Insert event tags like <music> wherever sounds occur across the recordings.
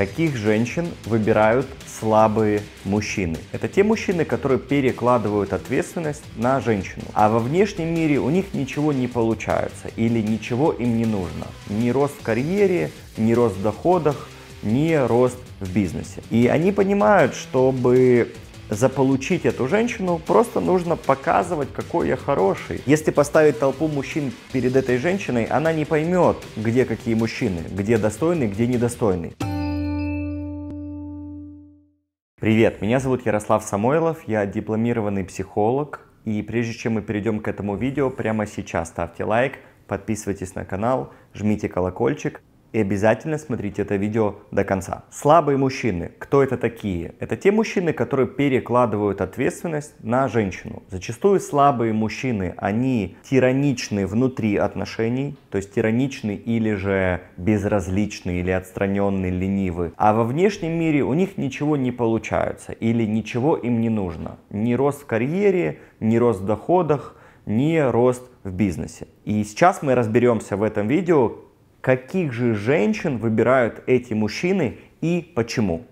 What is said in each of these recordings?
Каких женщин выбирают слабые мужчины? Это те мужчины, которые перекладывают ответственность на женщину. А во внешнем мире у них ничего не получается или ничего им не нужно. Ни рост в карьере, ни рост в доходах, ни рост в бизнесе. И они понимают, чтобы заполучить эту женщину, просто нужно показывать, какой я хороший. Если поставить толпу мужчин перед этой женщиной, она не поймет, где какие мужчины, где достойный, где недостойный. Привет, меня зовут Ярослав Самойлов, я дипломированный психолог. И прежде чем мы перейдем к этому видео, прямо сейчас ставьте лайк, подписывайтесь на канал, жмите колокольчик, и обязательно смотрите это видео до конца. Слабые мужчины. Кто это такие? Это те мужчины, которые перекладывают ответственность на женщину. Зачастую слабые мужчины, они тираничны внутри отношений, то есть тираничны или же безразличны, или отстраненные, ленивы. А во внешнем мире у них ничего не получается, или ничего им не нужно. Ни рост в карьере, ни рост в доходах, ни рост в бизнесе. И сейчас мы разберемся в этом видео, Каких же женщин выбирают эти мужчины и почему?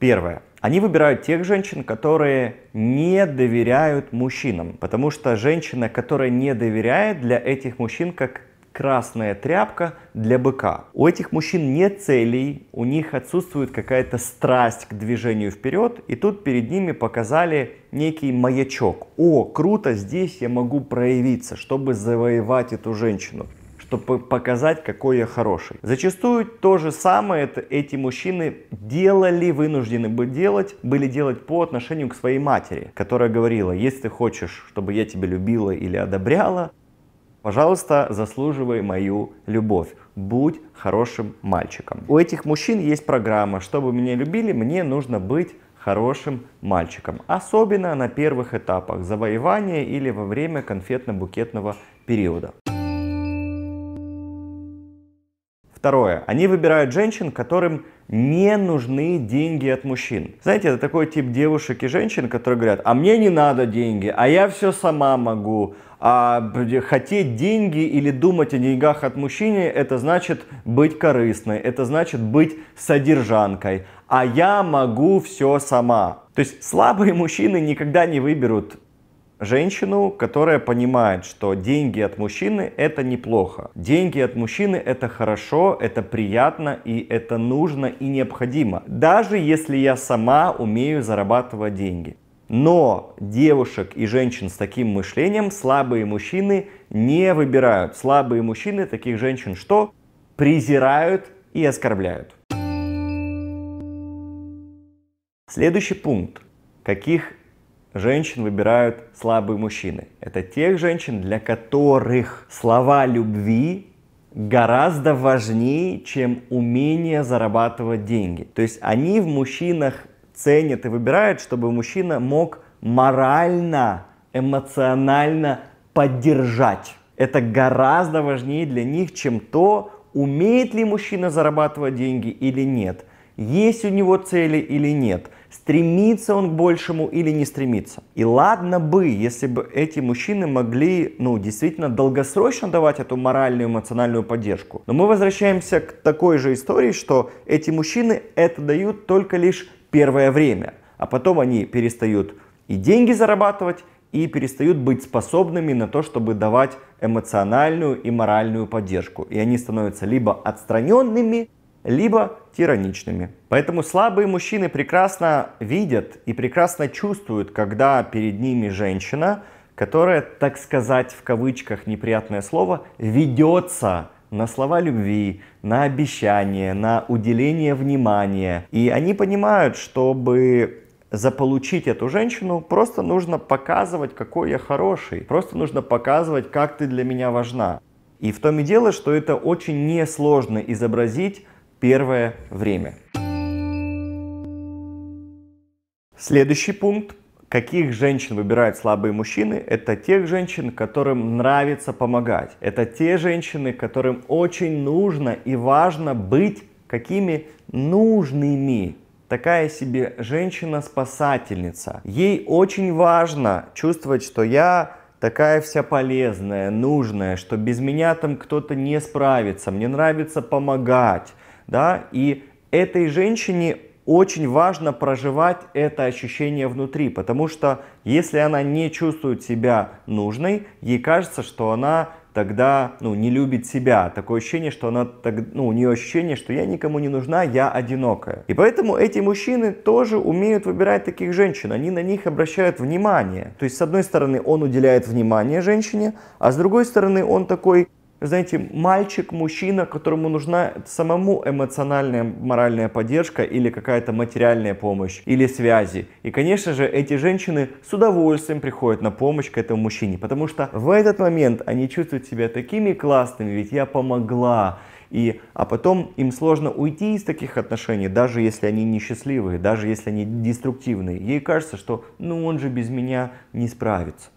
Первое. Они выбирают тех женщин, которые не доверяют мужчинам, потому что женщина, которая не доверяет для этих мужчин как красная тряпка для быка. У этих мужчин нет целей, у них отсутствует какая-то страсть к движению вперед, и тут перед ними показали некий маячок. О, круто, здесь я могу проявиться, чтобы завоевать эту женщину чтобы показать, какой я хороший. Зачастую то же самое это эти мужчины делали, вынуждены бы делать, были делать по отношению к своей матери, которая говорила, если ты хочешь, чтобы я тебя любила или одобряла, Пожалуйста, заслуживай мою любовь. Будь хорошим мальчиком. У этих мужчин есть программа. Чтобы меня любили, мне нужно быть хорошим мальчиком. Особенно на первых этапах завоевания или во время конфетно-букетного периода. Второе. Они выбирают женщин, которым не нужны деньги от мужчин. Знаете, это такой тип девушек и женщин, которые говорят, а мне не надо деньги, а я все сама могу. А хотеть деньги или думать о деньгах от мужчины, это значит быть корыстной, это значит быть содержанкой. А я могу все сама. То есть слабые <laughs> мужчины никогда не выберут женщину, которая понимает, что деньги от мужчины это неплохо. Деньги от мужчины это хорошо, это приятно и это нужно и необходимо. Даже если я сама умею зарабатывать деньги. Но девушек и женщин с таким мышлением слабые мужчины не выбирают. Слабые мужчины таких женщин что? Презирают и оскорбляют. Следующий пункт. Каких женщин выбирают слабые мужчины. Это тех женщин, для которых слова любви гораздо важнее, чем умение зарабатывать деньги. То есть они в мужчинах ценят и выбирают, чтобы мужчина мог морально, эмоционально поддержать. Это гораздо важнее для них, чем то, умеет ли мужчина зарабатывать деньги или нет есть у него цели или нет, стремится он к большему или не стремится. И ладно бы, если бы эти мужчины могли, ну, действительно долгосрочно давать эту моральную, эмоциональную поддержку. Но мы возвращаемся к такой же истории, что эти мужчины это дают только лишь первое время, а потом они перестают и деньги зарабатывать, и перестают быть способными на то, чтобы давать эмоциональную и моральную поддержку. И они становятся либо отстраненными, либо тираничными. Поэтому слабые мужчины прекрасно видят и прекрасно чувствуют, когда перед ними женщина, которая, так сказать, в кавычках неприятное слово, ведется на слова любви, на обещание, на уделение внимания. И они понимают, чтобы заполучить эту женщину, просто нужно показывать, какой я хороший. Просто нужно показывать, как ты для меня важна. И в том и дело, что это очень несложно изобразить первое время. Следующий пункт. Каких женщин выбирают слабые мужчины? Это тех женщин, которым нравится помогать. Это те женщины, которым очень нужно и важно быть какими нужными. Такая себе женщина-спасательница. Ей очень важно чувствовать, что я такая вся полезная, нужная, что без меня там кто-то не справится, мне нравится помогать да, и этой женщине очень важно проживать это ощущение внутри, потому что если она не чувствует себя нужной, ей кажется, что она тогда ну, не любит себя. Такое ощущение, что она, ну, у нее ощущение, что я никому не нужна, я одинокая. И поэтому эти мужчины тоже умеют выбирать таких женщин. Они на них обращают внимание. То есть, с одной стороны, он уделяет внимание женщине, а с другой стороны, он такой вы знаете, мальчик, мужчина, которому нужна самому эмоциональная, моральная поддержка или какая-то материальная помощь или связи. И, конечно же, эти женщины с удовольствием приходят на помощь к этому мужчине, потому что в этот момент они чувствуют себя такими классными, ведь я помогла. И, а потом им сложно уйти из таких отношений, даже если они несчастливые, даже если они деструктивные. Ей кажется, что ну он же без меня не справится.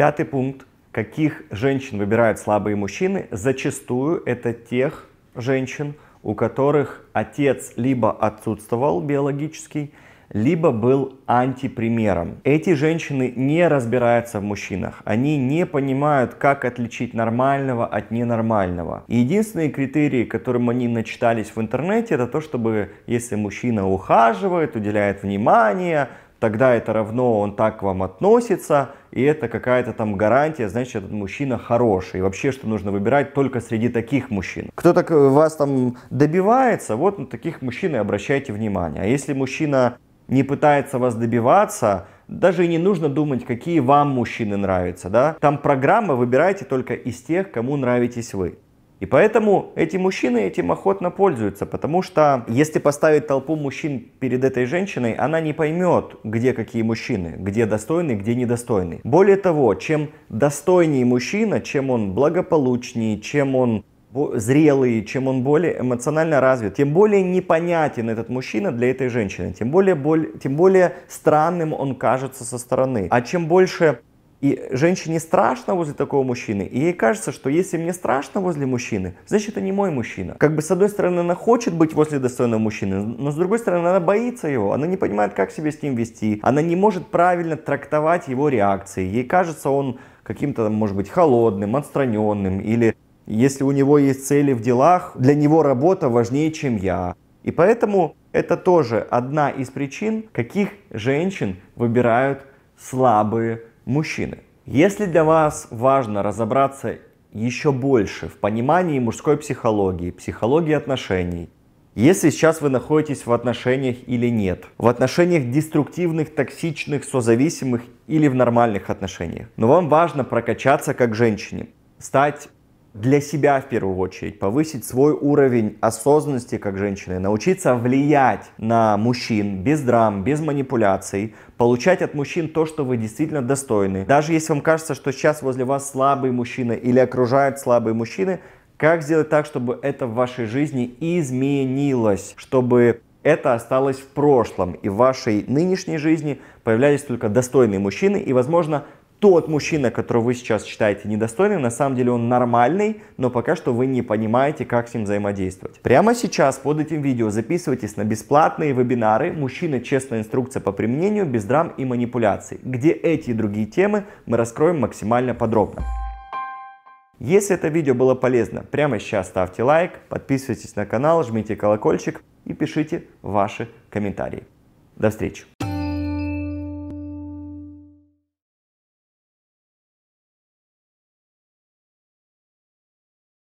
Пятый пункт. Каких женщин выбирают слабые мужчины? Зачастую это тех женщин, у которых отец либо отсутствовал биологический, либо был антипримером. Эти женщины не разбираются в мужчинах, они не понимают, как отличить нормального от ненормального. Единственные критерии, которым они начитались в интернете, это то, чтобы если мужчина ухаживает, уделяет внимание, тогда это равно он так к вам относится – и это какая-то там гарантия, значит, этот мужчина хороший. И вообще, что нужно выбирать только среди таких мужчин. Кто так э, вас там добивается, вот на таких мужчин и обращайте внимание. А если мужчина не пытается вас добиваться, даже и не нужно думать, какие вам мужчины нравятся, да? Там программа, выбирайте только из тех, кому нравитесь вы. И поэтому эти мужчины этим охотно пользуются, потому что если поставить толпу мужчин перед этой женщиной, она не поймет, где какие мужчины, где достойный, где недостойный. Более того, чем достойнее мужчина, чем он благополучнее, чем он зрелый, чем он более эмоционально развит, тем более непонятен этот мужчина для этой женщины, тем более, боль, тем более странным он кажется со стороны. А чем больше и женщине страшно возле такого мужчины, и ей кажется, что если мне страшно возле мужчины, значит это не мой мужчина. Как бы с одной стороны она хочет быть возле достойного мужчины, но с другой стороны она боится его, она не понимает, как себя с ним вести, она не может правильно трактовать его реакции, ей кажется он каким-то, может быть, холодным, отстраненным, или если у него есть цели в делах, для него работа важнее, чем я. И поэтому это тоже одна из причин, каких женщин выбирают слабые мужчины. Если для вас важно разобраться еще больше в понимании мужской психологии, психологии отношений, если сейчас вы находитесь в отношениях или нет, в отношениях деструктивных, токсичных, созависимых или в нормальных отношениях, но вам важно прокачаться как женщине, стать для себя в первую очередь, повысить свой уровень осознанности как женщины, научиться влиять на мужчин без драм, без манипуляций, получать от мужчин то, что вы действительно достойны. Даже если вам кажется, что сейчас возле вас слабый мужчина или окружают слабые мужчины, как сделать так, чтобы это в вашей жизни изменилось, чтобы это осталось в прошлом, и в вашей нынешней жизни появлялись только достойные мужчины и, возможно, тот мужчина, которого вы сейчас считаете недостойным, на самом деле он нормальный, но пока что вы не понимаете, как с ним взаимодействовать. Прямо сейчас под этим видео записывайтесь на бесплатные вебинары «Мужчина. Честная инструкция по применению, без драм и манипуляций», где эти и другие темы мы раскроем максимально подробно. Если это видео было полезно, прямо сейчас ставьте лайк, подписывайтесь на канал, жмите колокольчик и пишите ваши комментарии. До встречи!